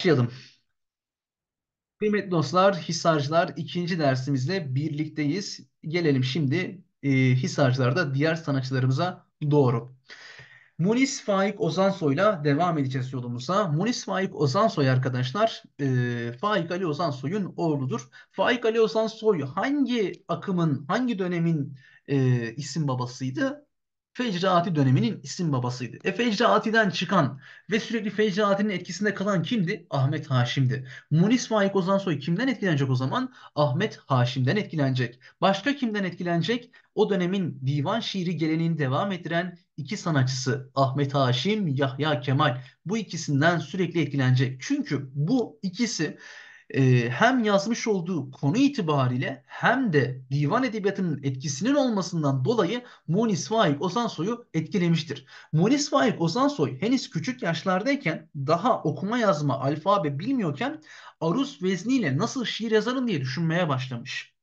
Başlayalım. Kıymetli dostlar, Hisarcılar ikinci dersimizle birlikteyiz. Gelelim şimdi e, Hisarcılar'da diğer sanatçılarımıza doğru. Munis Faik Ozansoy'la devam edeceğiz yolumuza. Munis Faik Ozansoy arkadaşlar, e, Faik Ali Ozansoy'un oğludur. Faik Ali Ozansoy hangi akımın, hangi dönemin e, isim babasıydı? Fecraati döneminin isim babasıydı. E Fecraati'den çıkan ve sürekli Fecraati'nin etkisinde kalan kimdi? Ahmet Haşim'di. Munis Faik Ozan Soy kimden etkilenecek o zaman? Ahmet Haşim'den etkilenecek. Başka kimden etkilenecek? O dönemin divan şiiri geleneğini devam ettiren iki sanatçısı Ahmet Haşim, Yahya Kemal bu ikisinden sürekli etkilenecek. Çünkü bu ikisi e, hem yazmış olduğu konu itibariyle hem de divan edebiyatının etkisinin olmasından dolayı Munis Faik Ozansoy'u etkilemiştir. Munis Faik Ozansoy henüz küçük yaşlardayken daha okuma yazma alfabe bilmiyorken aruz vezniyle nasıl şiir yazarım diye düşünmeye başlamış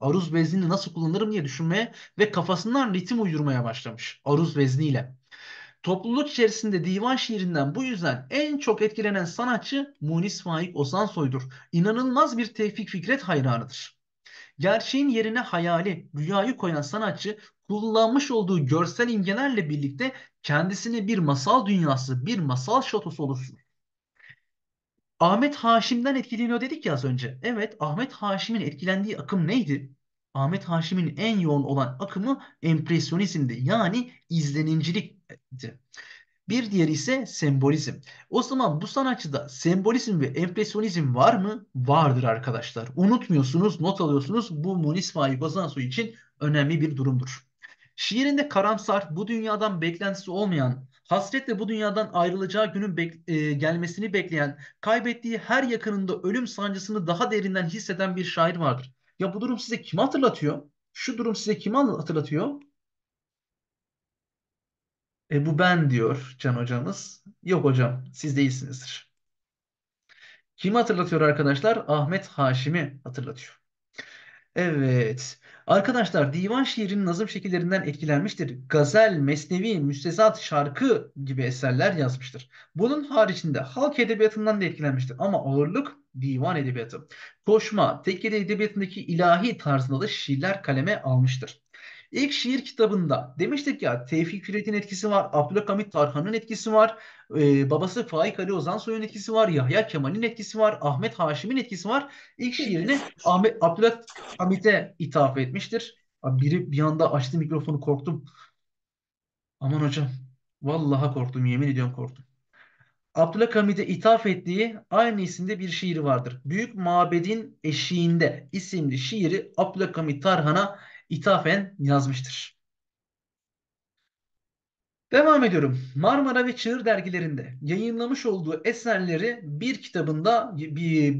aruz veznini nasıl kullanırım diye düşünmeye ve kafasından ritim uydurmaya başlamış aruz vezniyle. Topluluk içerisinde divan şiirinden bu yüzden en çok etkilenen sanatçı Munis Faik Ozansoy'dur. İnanılmaz bir Tevfik Fikret hayranıdır. Gerçeğin yerine hayali, rüyayı koyan sanatçı kullanmış olduğu görsel imgelerle birlikte kendisini bir masal dünyası, bir masal şatosu oluşturur. Ahmet Haşim'den etkileniyor dedik ya az önce. Evet, Ahmet Haşim'in etkilendiği akım neydi? Ahmet Haşim'in en yoğun olan akımı empresyonizmdi. Yani izlenimcilikti. Bir diğeri ise sembolizm. O zaman bu sanatçıda sembolizm ve empresyonizm var mı? Vardır arkadaşlar. Unutmuyorsunuz, not alıyorsunuz. Bu Munis Faik Ozansu için önemli bir durumdur. Şiirinde karamsar, bu dünyadan beklentisi olmayan, hasretle bu dünyadan ayrılacağı günün bek- e, gelmesini bekleyen, kaybettiği her yakınında ölüm sancısını daha derinden hisseden bir şair vardır. Ya bu durum size kimi hatırlatıyor? Şu durum size kimi hatırlatıyor? E bu ben diyor Can hocamız. Yok hocam siz değilsinizdir. Kimi hatırlatıyor arkadaşlar? Ahmet Haşim'i hatırlatıyor. Evet. Arkadaşlar divan şiirinin nazım şekillerinden etkilenmiştir. Gazel, mesnevi, müstezat, şarkı gibi eserler yazmıştır. Bunun haricinde halk edebiyatından da etkilenmiştir ama ağırlık divan edebiyatı. Koşma, tekke edebiyatındaki ilahi tarzında da şiirler kaleme almıştır. İlk şiir kitabında demiştik ya Tevfik Cüreyd'in etkisi var, Abdülhamit Tarhan'ın etkisi var, e, babası Faik Ali Ozansoy'un etkisi var, Yahya Kemal'in etkisi var, Ahmet Haşim'in etkisi var. İlk şiirini Ahmet Abdülhamit'e ithaf etmiştir. Abi biri bir anda açtı mikrofonu korktum. Aman hocam. Vallaha korktum. Yemin ediyorum korktum. Abdülhamid'e ithaf ettiği aynı isimde bir şiiri vardır. Büyük Mabed'in Eşiğinde isimli şiiri Abdülhamid Tarhan'a ithafen yazmıştır. Devam ediyorum. Marmara ve Çığır dergilerinde yayınlamış olduğu eserleri bir kitabında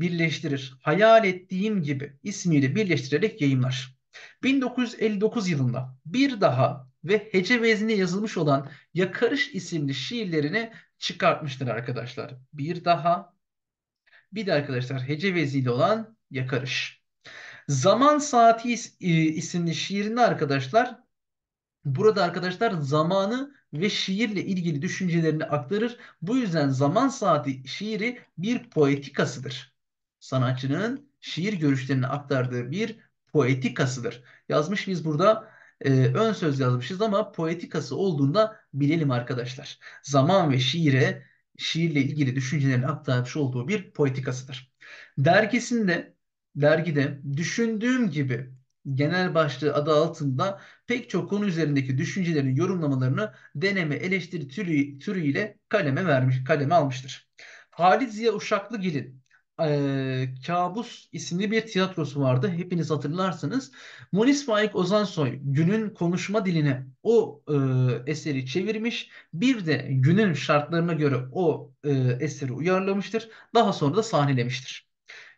birleştirir. Hayal ettiğim gibi ismiyle birleştirerek yayınlar. 1959 yılında bir daha ve hece vezni yazılmış olan Yakarış isimli şiirlerini çıkartmıştır arkadaşlar. Bir daha bir de arkadaşlar hece veziyle olan Yakarış. Zaman Saati is e, isimli şiirinde arkadaşlar burada arkadaşlar zamanı ve şiirle ilgili düşüncelerini aktarır. Bu yüzden Zaman Saati şiiri bir poetikasıdır. Sanatçının şiir görüşlerini aktardığı bir poetikasıdır. Yazmış biz burada e, ön söz yazmışız ama poetikası olduğunda bilelim arkadaşlar. Zaman ve şiire, şiirle ilgili düşüncelerini aktarmış olduğu bir poetikasıdır. Dergisinde dergide düşündüğüm gibi genel başlığı adı altında pek çok konu üzerindeki düşüncelerin yorumlamalarını deneme eleştiri türü, türüyle kaleme vermiş, kaleme almıştır. Halit Ziya Uşaklıgil'in e, Kabus isimli bir tiyatrosu vardı. Hepiniz hatırlarsınız. Munis Faik Ozansoy günün konuşma diline o e, eseri çevirmiş. Bir de günün şartlarına göre o e, eseri uyarlamıştır. Daha sonra da sahnelemiştir.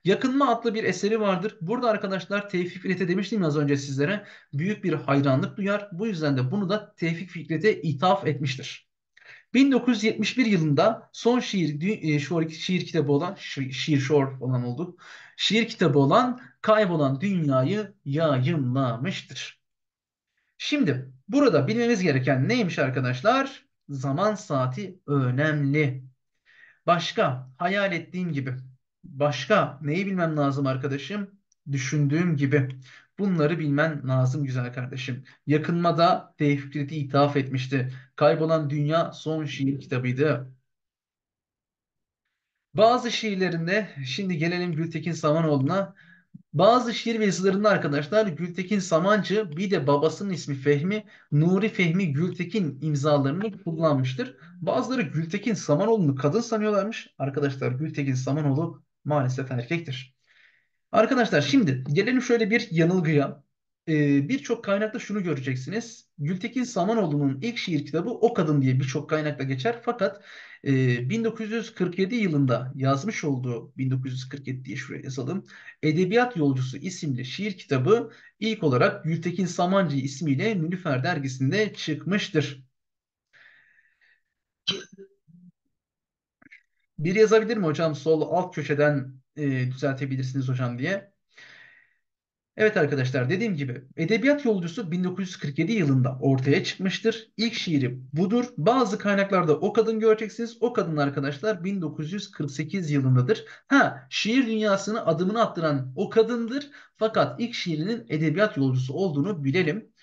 Yakınma adlı bir eseri vardır. Burada arkadaşlar Tevfik Fikret'e demiştim az önce sizlere. Büyük bir hayranlık duyar. Bu yüzden de bunu da Tevfik Fikret'e ithaf etmiştir. 1971 yılında son şiir e, şiir, şiir kitabı olan şiir şor olan oldu. Şiir kitabı olan Kaybolan Dünyayı yayınlamıştır. Şimdi burada bilmemiz gereken neymiş arkadaşlar? Zaman saati önemli. Başka hayal ettiğim gibi Başka neyi bilmem lazım arkadaşım? Düşündüğüm gibi. Bunları bilmen lazım güzel kardeşim. Yakınmada Tevfikret'i ithaf etmişti. Kaybolan Dünya son şiir kitabıydı. Bazı şiirlerinde, şimdi gelelim Gültekin Samanoğlu'na. Bazı şiir ve yazılarında arkadaşlar Gültekin Samancı bir de babasının ismi Fehmi, Nuri Fehmi Gültekin imzalarını kullanmıştır. Bazıları Gültekin Samanoğlu'nu kadın sanıyorlarmış. Arkadaşlar Gültekin Samanoğlu maalesef erkektir. Arkadaşlar şimdi gelelim şöyle bir yanılgıya. Ee, birçok kaynakta şunu göreceksiniz. Gültekin Samanoğlu'nun ilk şiir kitabı O Kadın diye birçok kaynakta geçer. Fakat e, 1947 yılında yazmış olduğu 1947 diye şuraya yazalım. Edebiyat Yolcusu isimli şiir kitabı ilk olarak Gültekin Samancı ismiyle Nilüfer dergisinde çıkmıştır. Bir yazabilir mi hocam sol alt köşeden e, düzeltebilirsiniz hocam diye. Evet arkadaşlar dediğim gibi Edebiyat Yolcusu 1947 yılında ortaya çıkmıştır. İlk şiiri budur. Bazı kaynaklarda o kadın göreceksiniz. O kadın arkadaşlar 1948 yılındadır. Ha şiir dünyasını adımını attıran o kadındır. Fakat ilk şiirinin Edebiyat Yolcusu olduğunu bilelim.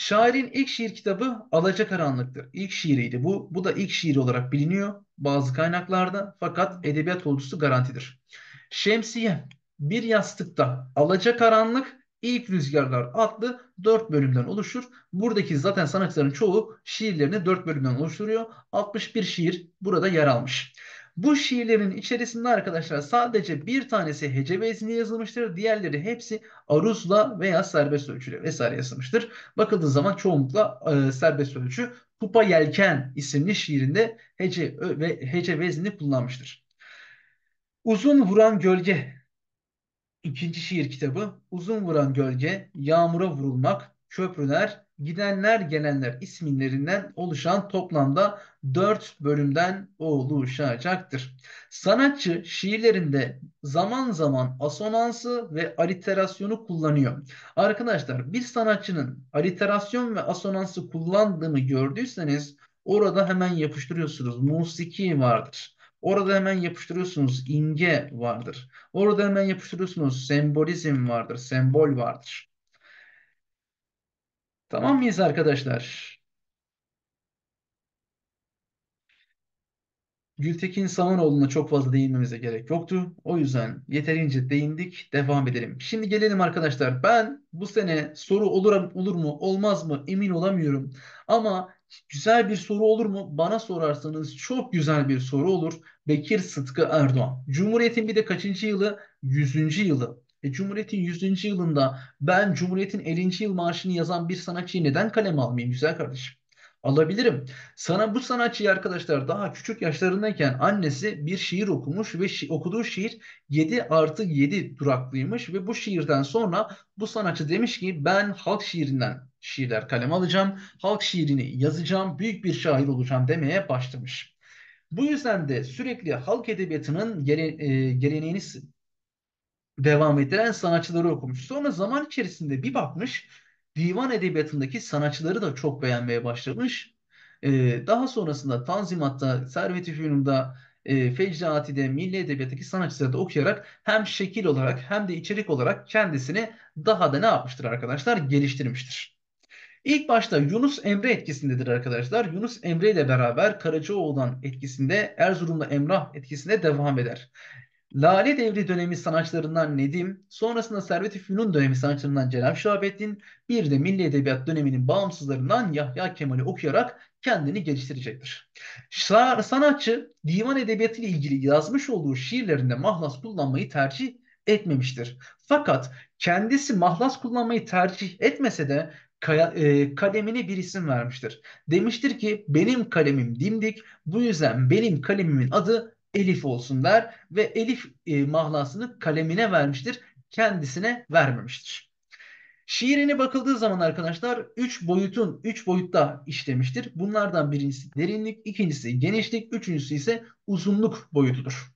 Şairin ilk şiir kitabı Alacakaranlık'tır. İlk şiiriydi bu. Bu da ilk şiiri olarak biliniyor bazı kaynaklarda fakat edebiyat olgusu garantidir. Şemsiye bir yastıkta Alacakaranlık İlk Rüzgarlar adlı dört bölümden oluşur. Buradaki zaten sanatçıların çoğu şiirlerini dört bölümden oluşturuyor. 61 şiir burada yer almış. Bu şiirlerin içerisinde arkadaşlar sadece bir tanesi hece veznine yazılmıştır. Diğerleri hepsi aruzla veya serbest ölçüyle vesaire yazılmıştır. Bakıldığı zaman çoğunlukla e, serbest ölçü Kupa Yelken isimli şiirinde hece ve hece veznini kullanmıştır. Uzun vuran gölge ikinci şiir kitabı Uzun vuran gölge, yağmura vurulmak, köprüler, gidenler gelenler isminlerinden oluşan toplamda dört bölümden oluşacaktır. Sanatçı şiirlerinde zaman zaman asonansı ve aliterasyonu kullanıyor. Arkadaşlar bir sanatçının aliterasyon ve asonansı kullandığını gördüyseniz orada hemen yapıştırıyorsunuz. Musiki vardır. Orada hemen yapıştırıyorsunuz inge vardır. Orada hemen yapıştırıyorsunuz sembolizm vardır, sembol vardır. Tamam mıyız arkadaşlar? Gültekin Samanoğlu'na çok fazla değinmemize gerek yoktu. O yüzden yeterince değindik. Devam edelim. Şimdi gelelim arkadaşlar. Ben bu sene soru olur, olur mu olmaz mı emin olamıyorum. Ama güzel bir soru olur mu? Bana sorarsanız çok güzel bir soru olur. Bekir Sıtkı Erdoğan. Cumhuriyet'in bir de kaçıncı yılı? yüzüncü yılı. E, Cumhuriyet'in 100. yılında ben Cumhuriyet'in 50. yıl marşını yazan bir sanatçıyı neden kaleme almayayım güzel kardeşim? Alabilirim. Sana bu sanatçıyı arkadaşlar daha küçük yaşlarındayken annesi bir şiir okumuş ve şi okuduğu şiir 7 artı 7 duraklıymış ve bu şiirden sonra bu sanatçı demiş ki ben halk şiirinden şiirler kaleme alacağım, halk şiirini yazacağım, büyük bir şair olacağım demeye başlamış. Bu yüzden de sürekli halk edebiyatının gele, e, geleneğini devam ettiren sanatçıları okumuş. Sonra zaman içerisinde bir bakmış divan edebiyatındaki sanatçıları da çok beğenmeye başlamış. Ee, daha sonrasında Tanzimat'ta, Servet-i Fünun'da, e, Fecraati'de, Milli Edebiyat'taki sanatçıları da okuyarak hem şekil olarak hem de içerik olarak kendisini daha da ne yapmıştır arkadaşlar? Geliştirmiştir. İlk başta Yunus Emre etkisindedir arkadaşlar. Yunus Emre ile beraber Karacaoğlan etkisinde, Erzurumlu Emrah etkisinde devam eder. Lale Devri dönemi sanatçılarından Nedim, sonrasında Servet-i Fünun dönemi sanatçılarından Celal Şahabettin, bir de Milli Edebiyat döneminin bağımsızlarından Yahya Kemal'i okuyarak kendini geliştirecektir. Sanatçı divan edebiyatı ile ilgili yazmış olduğu şiirlerinde mahlas kullanmayı tercih etmemiştir. Fakat kendisi mahlas kullanmayı tercih etmese de kaya, e, kalemine bir isim vermiştir. Demiştir ki benim kalemim dimdik bu yüzden benim kalemimin adı Elif olsun der ve Elif e, mahlasını kalemine vermiştir, kendisine vermemiştir. Şiirine bakıldığı zaman arkadaşlar üç boyutun üç boyutta işlemiştir. Bunlardan birincisi derinlik, ikincisi genişlik, üçüncüsü ise uzunluk boyutudur.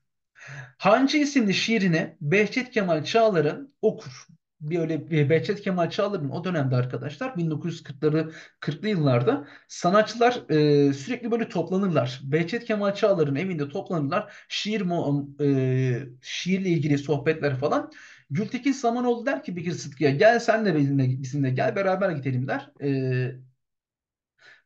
Hancı isimli şiirine Behçet Kemal Çağlar'ın okur bir öyle bir Behçet Kemal Çağlar'ın o dönemde arkadaşlar 1940'ları 40'lı yıllarda sanatçılar e, sürekli böyle toplanırlar. Behçet Kemal Çağlar'ın evinde toplanırlar. Şiir mu, e, şiirle ilgili sohbetler falan. Gültekin Samanoğlu der ki Bekir Sıtkı'ya gel sen de bizimle, bizimle gel beraber gidelim der. E,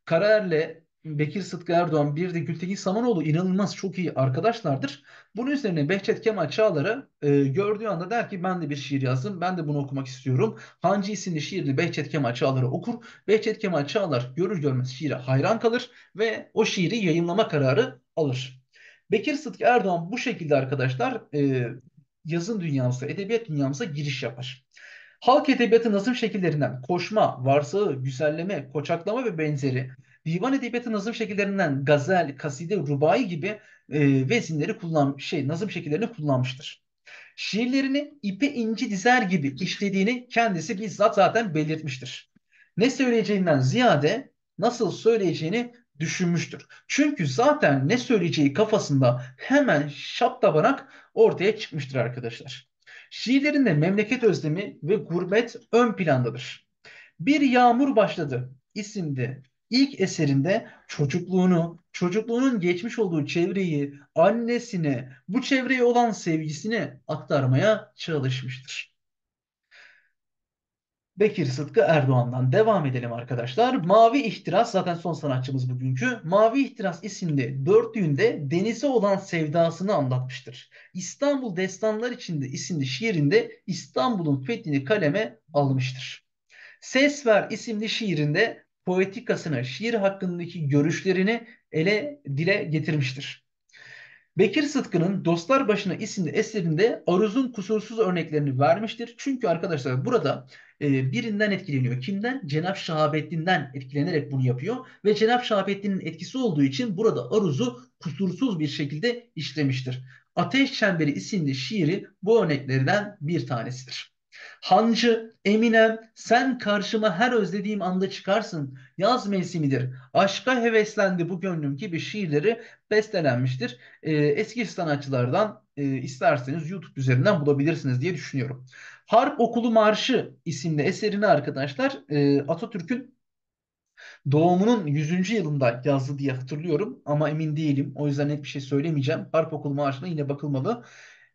Kararer'le Bekir Sıtkı Erdoğan bir de Gültekin Samanoğlu inanılmaz çok iyi arkadaşlardır. Bunun üzerine Behçet Kemal Çağlar'ı e, gördüğü anda der ki ben de bir şiir yazdım. Ben de bunu okumak istiyorum. Hancı isimli şiirini Behçet Kemal Çağlar'a okur. Behçet Kemal Çağlar görür görmez şiire hayran kalır ve o şiiri yayınlama kararı alır. Bekir Sıtkı Erdoğan bu şekilde arkadaşlar e, yazın dünyamıza, edebiyat dünyamıza giriş yapar. Halk edebiyatı nasıl şekillerinden koşma, varsağı, güzelleme, koçaklama ve benzeri divan edebiyatı nazım şekillerinden gazel, kaside, rubai gibi e, vezinleri kullan şey nazım şekillerini kullanmıştır. Şiirlerini ipe inci dizer gibi işlediğini kendisi bizzat zaten belirtmiştir. Ne söyleyeceğinden ziyade nasıl söyleyeceğini düşünmüştür. Çünkü zaten ne söyleyeceği kafasında hemen şaptabanak ortaya çıkmıştır arkadaşlar. Şiirlerinde memleket özlemi ve gurbet ön plandadır. Bir yağmur başladı isimli İlk eserinde çocukluğunu, çocukluğunun geçmiş olduğu çevreyi, annesine, bu çevreye olan sevgisini aktarmaya çalışmıştır. Bekir Sıtkı Erdoğan'dan devam edelim arkadaşlar. Mavi İhtiras zaten son sanatçımız bugünkü. Mavi İhtiras isimli dörtlüğünde denize olan sevdasını anlatmıştır. İstanbul Destanlar içinde isimli şiirinde İstanbul'un fethini kaleme almıştır. Ses Ver isimli şiirinde poetikasını, şiir hakkındaki görüşlerini ele dile getirmiştir. Bekir Sıtkı'nın Dostlar Başına isimli eserinde aruzun kusursuz örneklerini vermiştir. Çünkü arkadaşlar burada e, birinden etkileniyor. Kimden? Cenap Şahabettin'den etkilenerek bunu yapıyor. Ve Cenap Şahabettin'in etkisi olduğu için burada aruzu kusursuz bir şekilde işlemiştir. Ateş Çemberi isimli şiiri bu örneklerden bir tanesidir. Hancı, Eminem sen karşıma her özlediğim anda çıkarsın. Yaz mevsimidir. Aşka heveslendi bu gönlüm gibi şiirleri bestelenmiştir. Ee, eski sanatçılardan e, isterseniz YouTube üzerinden bulabilirsiniz diye düşünüyorum. Harp Okulu Marşı isimli eserini arkadaşlar e, Atatürk'ün doğumunun 100. yılında yazdı diye hatırlıyorum ama emin değilim. O yüzden net bir şey söylemeyeceğim. Harp Okulu Marşı'na yine bakılmalı.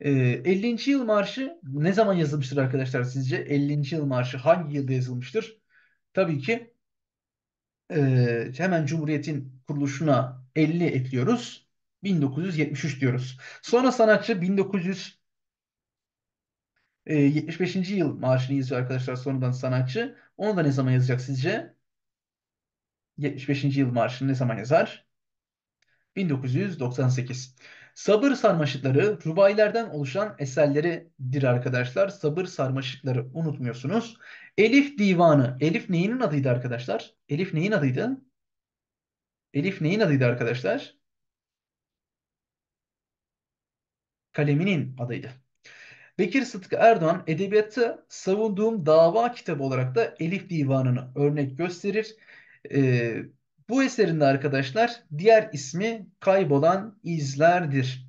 E, ee, 50. Yıl Marşı ne zaman yazılmıştır arkadaşlar sizce? 50. Yıl Marşı hangi yılda yazılmıştır? Tabii ki e, hemen Cumhuriyet'in kuruluşuna 50 ekliyoruz. 1973 diyoruz. Sonra sanatçı 1900 e, 75. yıl marşını yazıyor arkadaşlar sonradan sanatçı. Onu da ne zaman yazacak sizce? 75. yıl marşını ne zaman yazar? 1998. Sabır sarmaşıkları rubaylerden oluşan eserleridir arkadaşlar. Sabır sarmaşıkları unutmuyorsunuz. Elif Divanı. Elif neyinin adıydı arkadaşlar? Elif neyin adıydı? Elif neyin adıydı arkadaşlar? Kaleminin adıydı. Bekir Sıtkı Erdoğan edebiyatı savunduğum dava kitabı olarak da Elif Divanı'nı örnek gösterir. Ee, bu eserinde arkadaşlar diğer ismi kaybolan izlerdir.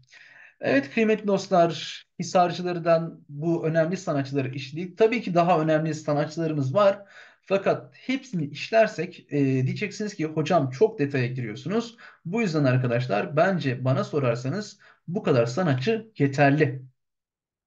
Evet kıymetli dostlar, Hisarcılardan bu önemli sanatçıları işledik. Tabii ki daha önemli sanatçılarımız var. Fakat hepsini işlersek e, diyeceksiniz ki hocam çok detaya giriyorsunuz. Bu yüzden arkadaşlar bence bana sorarsanız bu kadar sanatçı yeterli.